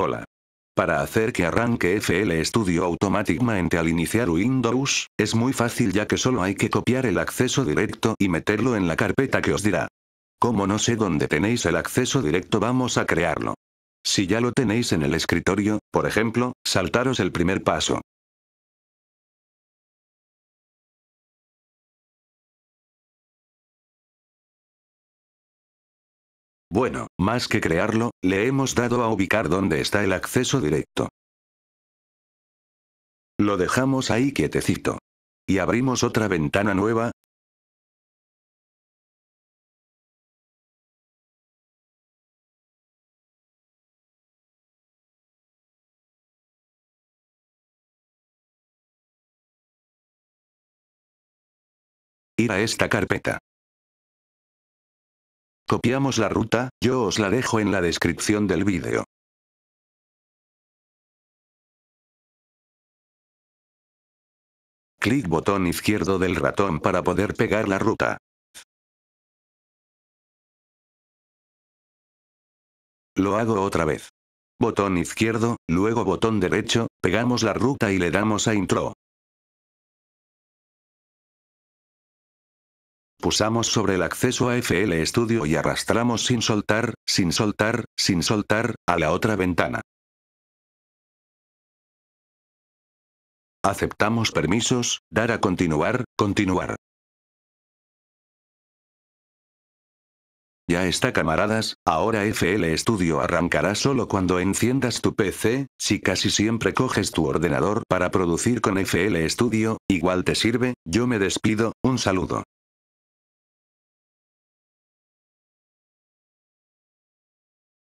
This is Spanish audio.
Hola. Para hacer que arranque FL Studio automáticamente al iniciar Windows, es muy fácil ya que solo hay que copiar el acceso directo y meterlo en la carpeta que os dirá. Como no sé dónde tenéis el acceso directo vamos a crearlo. Si ya lo tenéis en el escritorio, por ejemplo, saltaros el primer paso. Bueno, más que crearlo, le hemos dado a ubicar dónde está el acceso directo. Lo dejamos ahí quietecito. Y abrimos otra ventana nueva. Ir a esta carpeta. Copiamos la ruta, yo os la dejo en la descripción del vídeo. Clic botón izquierdo del ratón para poder pegar la ruta. Lo hago otra vez. Botón izquierdo, luego botón derecho, pegamos la ruta y le damos a intro. Pusamos sobre el acceso a FL Studio y arrastramos sin soltar, sin soltar, sin soltar, a la otra ventana. Aceptamos permisos, dar a continuar, continuar. Ya está camaradas, ahora FL Studio arrancará solo cuando enciendas tu PC, si casi siempre coges tu ordenador para producir con FL Studio, igual te sirve, yo me despido, un saludo.